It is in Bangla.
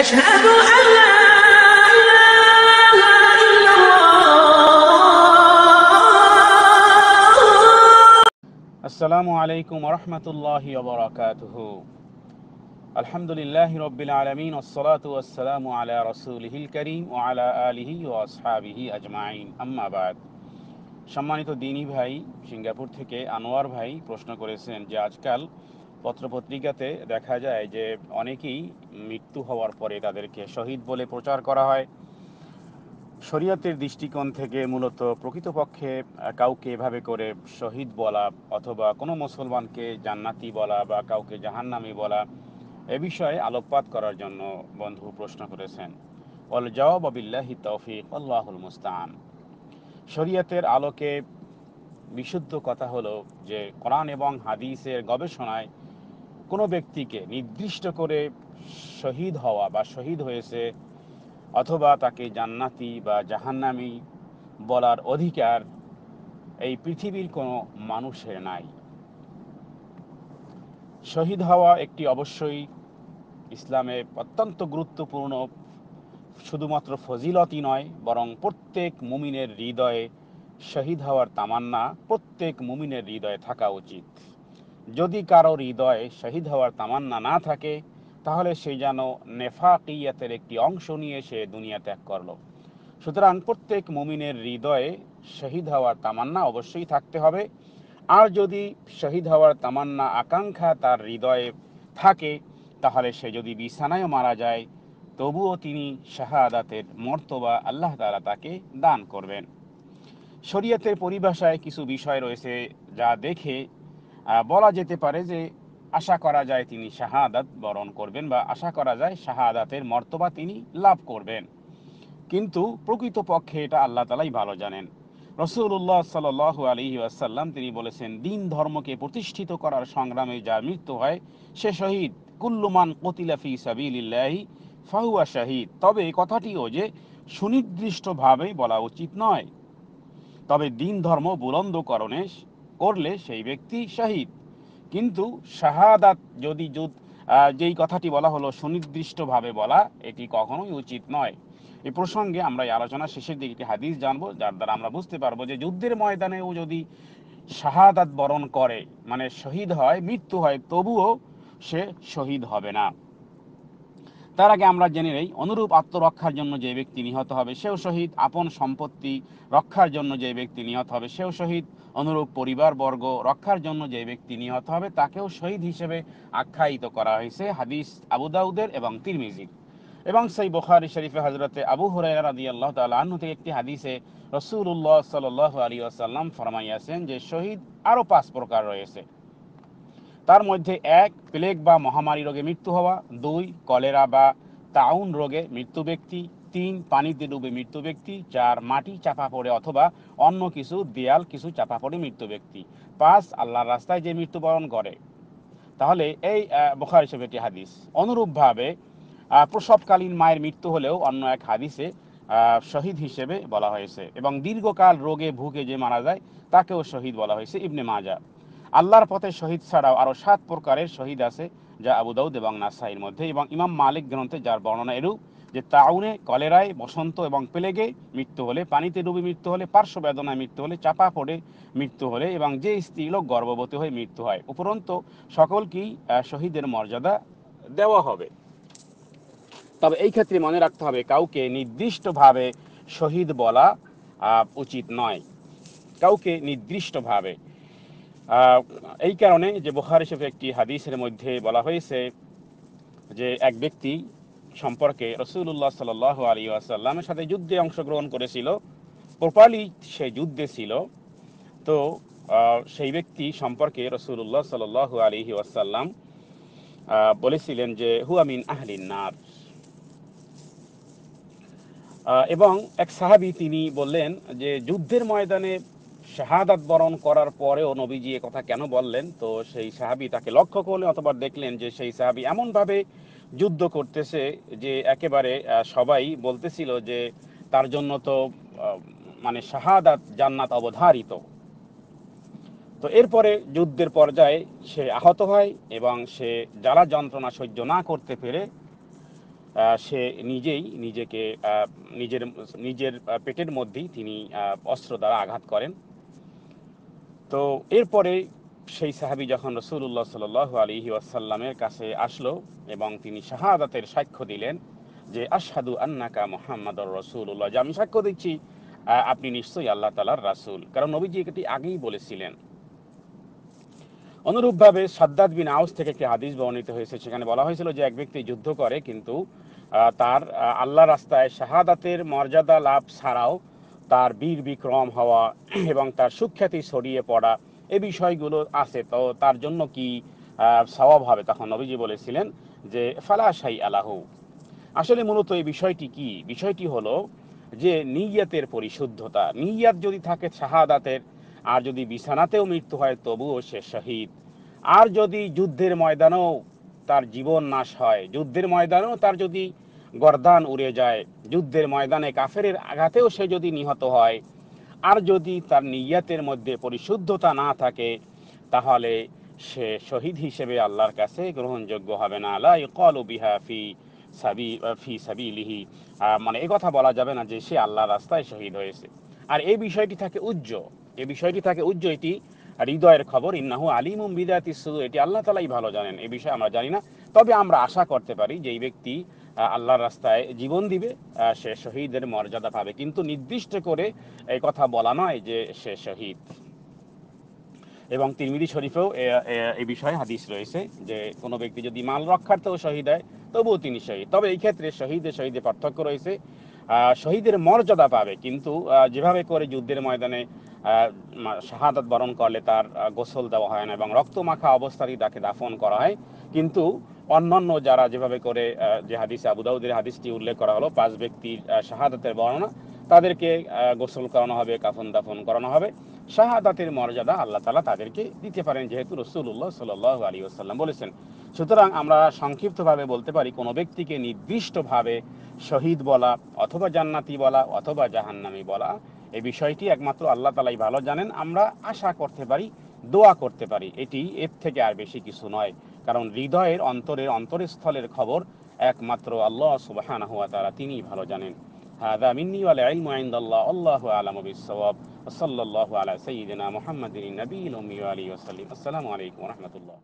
أشهد أن لا إله إلا الله السلام عليكم ورحمة الله وبركاته الحمد لله رب العالمين والصلاة والسلام على رسوله الكريم وعلى آله وأصحابه أجمعين أما بعد সম্মানিত দিনী ভাই সিঙ্গাপুর থেকে আনোয়ার ভাই প্রশ্ন করেছেন যে আজকাল পত্রপত্রিকাতে দেখা যায় যে অনেকেই মৃত্যু হওয়ার পরে তাদেরকে শহীদ বলে প্রচার করা হয় শরীয়তের দৃষ্টিকোণ থেকে মূলত প্রকৃতপক্ষে কাউকে এভাবে করে শহীদ বলা অথবা কোনো মুসলমানকে জান্নাতি বলা বা কাউকে জাহান্নামি বলা এ বিষয়ে আলোকপাত করার জন্য বন্ধু প্রশ্ন করেছেন অল জওয়াব তৌফিক আল্লাহুল মুস্তান শরীয়তের আলোকে বিশুদ্ধ কথা হলো যে কোরআন এবং হাদিসের গবেষণায় কোনো ব্যক্তিকে নির্দিষ্ট করে শহীদ হওয়া বা শহীদ হয়েছে অথবা তাকে জান্নাতি বা জাহান্নামি বলার অধিকার এই পৃথিবীর কোনো মানুষের নাই শহীদ হওয়া একটি অবশ্যই ইসলামে অত্যন্ত গুরুত্বপূর্ণ শুধুমাত্র ফজিলতই নয় বরং প্রত্যেক মুমিনের হৃদয়ে শহীদ হওয়ার তামান্না প্রত্যেক মুমিনের হৃদয়ে থাকা উচিত যদি কারো হৃদয়ে শহীদ হওয়ার তামান্না না থাকে তাহলে সে যেন নেফাকিয়াতের একটি অংশ নিয়ে সে দুনিয়া ত্যাগ করলো সুতরাং প্রত্যেক মুমিনের হৃদয়ে শহীদ হওয়ার তামান্না অবশ্যই থাকতে হবে আর যদি শহীদ হওয়ার তামান্না আকাঙ্ক্ষা তার হৃদয়ে থাকে তাহলে সে যদি বিছানায় মারা যায় তবুও তিনি শাহাদাতের মর্তবা আল্লাহ তালা তাকে দান করবেন শরীয়তের পরিভাষায় কিছু বিষয় রয়েছে যা দেখে বলা যেতে পারে যে আশা করা যায় তিনি শাহাদাত বরণ করবেন বা আশা করা যায় শাহাদাতের মর্তবা তিনি লাভ করবেন কিন্তু প্রকৃতপক্ষে এটা আল্লাহ তালাই ভালো জানেন রসুল্লাহ সাল আলী আসাল্লাম তিনি বলেছেন দিন ধর্মকে প্রতিষ্ঠিত করার সংগ্রামে যার মৃত্যু হয় সে শহীদ কুল্লুমান কতিলাফি সাবিল্লাহি ফাহুয়া শাহিদ তবে কথাটিও যে সুনির্দিষ্টভাবে বলা উচিত নয় তবে দিন ধর্ম বুলন্দকরণে করলে সেই ব্যক্তি শাহিদ কিন্তু শাহাদাত যদি যেই কথাটি বলা হলো সুনির্দিষ্টভাবে বলা এটি কখনোই উচিত নয় এই প্রসঙ্গে আমরা এই আলোচনা শেষের দিকে একটি হাদিস জানবো যার দ্বারা আমরা বুঝতে পারবো যে যুদ্ধের ময়দানে ও যদি শাহাদাত বরণ করে মানে শহীদ হয় মৃত্যু হয় তবুও সে শহীদ হবে না তার আগে আমরা জেনে নেই অনুরূপ আত্মরক্ষার জন্য যে ব্যক্তি নিহত হবে সেও শহীদ আপন সম্পত্তি রক্ষার জন্য যে ব্যক্তি নিহত হবে সেও শহীদ অনুরূপ পরিবারবর্গ রক্ষার জন্য যে ব্যক্তি নিহত হবে তাকেও শহীদ হিসেবে আখ্যায়িত করা হয়েছে হাদিস আবুদাউদের এবং তিরমিজির এবং সেই বখারি শরীফে হজরতে আবু হুরাইরা আল্লাহ তাল্লাহ্ন থেকে একটি হাদিসে উল্লাহ সাল আলী আসাল্লাম ফরমাইয়াছেন যে শহীদ আরও পাঁচ প্রকার রয়েছে তার মধ্যে এক প্লেগ বা মহামারী রোগে মৃত্যু হওয়া দুই কলেরা বা তাউন রোগে মৃত্যু ব্যক্তি তিন পানিতে ডুবে মৃত্যু ব্যক্তি চার মাটি চাপা পড়ে অথবা অন্য কিছু দেয়াল কিছু চাপা পড়ে মৃত্যু ব্যক্তি পাঁচ আল্লাহর রাস্তায় যে মৃত্যুবরণ করে তাহলে এই বোখার হিসেবে একটি হাদিস অনুরূপভাবে প্রসবকালীন মায়ের মৃত্যু হলেও অন্য এক হাদিসে শহীদ হিসেবে বলা হয়েছে এবং দীর্ঘকাল রোগে ভুগে যে মারা যায় তাকেও শহীদ বলা হয়েছে ইবনে মাজা আল্লাহর পথে শহীদ ছাড়াও আরও সাত প্রকারের শহীদ আছে যা আবুদাউদ এবং নাসাইয়ের মধ্যে এবং ইমাম মালিক গ্রন্থে যার বর্ণনা এরূপ যে তাউনে কলেরায় বসন্ত এবং প্লেগে মৃত্যু হলে পানিতে ডুবে মৃত্যু হলে পার্শ্ব বেদনায় মৃত্যু হলে চাপা পড়ে মৃত্যু হলে এবং যে স্ত্রীলোক গর্ভবতী হয়ে মৃত্যু হয় উপরন্ত সকলকেই শহীদের মর্যাদা দেওয়া হবে তবে এই ক্ষেত্রে মনে রাখতে হবে কাউকে নির্দিষ্টভাবে শহীদ বলা উচিত নয় কাউকে নির্দিষ্টভাবে এই কারণে যে বোহার শরীফ একটি হাদিসের মধ্যে বলা হয়েছে যে এক ব্যক্তি সম্পর্কে রসুল্লাহ সাল আলী আসাল্লামের সাথে যুদ্ধে অংশগ্রহণ করেছিল প্রপারলি সে যুদ্ধে ছিল তো সেই ব্যক্তি সম্পর্কে রসুল্লাহ সাল আলী আসাল্লাম বলেছিলেন যে হুয়ামিন আহলিন নার এবং এক সাহাবি তিনি বললেন যে যুদ্ধের ময়দানে শাহাদাত বরণ করার পরেও নবীজি কথা কেন বললেন তো সেই সাহাবি তাকে লক্ষ্য করলেন অথবা দেখলেন যে সেই সাহাবি এমনভাবে যুদ্ধ করতেছে যে একেবারে সবাই বলতেছিল যে তার জন্য তো মানে শাহাদাত জান্নাত অবধারিত তো এরপরে যুদ্ধের পর্যায়ে সে আহত হয় এবং সে জ্বালা যন্ত্রণা সহ্য না করতে পেরে সে নিজেই নিজেকে নিজের নিজের পেটের মধ্যেই তিনি অস্ত্র দ্বারা আঘাত করেন তো এরপরে সেই সাহাবি যখন রসুল্লাহ সাল আলী ওয়াসাল্লামের কাছে আসলো এবং তিনি শাহাদাতের সাক্ষ্য দিলেন যে আসাদু আন্নাকা মোহাম্মদর রসুল্লাহ যে আমি সাক্ষ্য দিচ্ছি আপনি নিশ্চয়ই আল্লাহ তালার রাসুল কারণ নবীজি এটি আগেই বলেছিলেন অনুরূপভাবে সাদ্দাদ বিন আউস থেকে একটি হাদিস বর্ণিত হয়েছে সেখানে বলা হয়েছিল যে এক ব্যক্তি যুদ্ধ করে কিন্তু তার আল্লাহ রাস্তায় শাহাদাতের মর্যাদা লাভ ছাড়াও তার বীর বিক্রম হওয়া এবং তার সুখ্যাতি ছড়িয়ে পড়া এই বিষয়গুলো আছে তো তার জন্য কি স্বভাব হবে তখন নবীজি বলেছিলেন যে ফালা শাই আলাহু আসলে মূলত এই বিষয়টি কি বিষয়টি হলো যে নিয়াতের পরিশুদ্ধতা নিয়াত যদি থাকে শাহাদাতের আর যদি বিছানাতেও মৃত্যু হয় তবুও সে শহীদ আর যদি যুদ্ধের ময়দানেও তার জীবন নাশ হয় যুদ্ধের ময়দানেও তার যদি গর্দান উড়ে যায় যুদ্ধের ময়দানে কাফের আঘাতেও সে যদি নিহত হয় আর যদি তার নিয়াতের মধ্যে পরিশুদ্ধতা না থাকে তাহলে সে শহীদ হিসেবে আল্লাহর কাছে গ্রহণযোগ্য হবে না আল্লাহ কল বিহা ফি সাবি ফি সাবিলিহি মানে এ কথা বলা যাবে না যে সে আল্লাহ রাস্তায় শহীদ হয়েছে আর এই বিষয়টি থাকে উজ্জ এ বিষয়টি থাকে উজ্জ এটি হৃদয়ের খবর ইন্নাহু আলিম বিদায় শুধু এটি আল্লাহ তালাই ভালো জানেন এ বিষয়ে আমরা জানি না তবে আমরা আশা করতে পারি যে এই ব্যক্তি আল্লাহর রাস্তায় জীবন দিবে সে শহীদের মর্যাদা পাবে কিন্তু নির্দিষ্ট করে এই কথা বলা নয় যে সে শহীদ এবং তিরমিদি শরীফেও এই বিষয়ে হাদিস রয়েছে যে কোনো ব্যক্তি যদি মাল রক্ষার্থেও শহীদ হয় তবুও তিনি শহীদ তবে এই ক্ষেত্রে শহীদে শহীদে পার্থক্য রয়েছে শহীদের মর্যাদা পাবে কিন্তু যেভাবে করে যুদ্ধের ময়দানে শাহাদাত বরণ করলে তার গোসল দেওয়া হয় না এবং রক্ত মাখা অবস্থাতেই তাকে দাফন করা হয় কিন্তু অন্যান্য যারা যেভাবে করে যে হাদিসে আবুদাউদের হাদিসটি উল্লেখ করা হলো পাঁচ ব্যক্তির শাহাদাতের বর্ণনা তাদেরকে গোসল করানো হবে কাফন দাফন করানো হবে শাহাদাতের মর্যাদা আল্লাহ তালা তাদেরকে দিতে পারেন যেহেতু রসুল্লাহ সাল আলী আসাল্লাম বলেছেন সুতরাং আমরা সংক্ষিপ্তভাবে বলতে পারি কোনো ব্যক্তিকে নির্দিষ্টভাবে শহীদ বলা অথবা জান্নাতি বলা অথবা জাহান্নামি বলা এই বিষয়টি একমাত্র আল্লাহ তালাই ভালো জানেন আমরা আশা করতে পারি দোয়া করতে পারি এটি এর থেকে আর বেশি কিছু নয় কারণ হৃদয়ের অন্তরের অন্তরস্থলের খবর একমাত্র আল্লাহ সুবাহান হুয়া তারা তিনিই ভালো জানেন هذا مني والعلم عند الله الله أعلم بالصواب وصلى الله على سيدنا محمد النبي الأمي وآله وسلم السلام عليكم ورحمة الله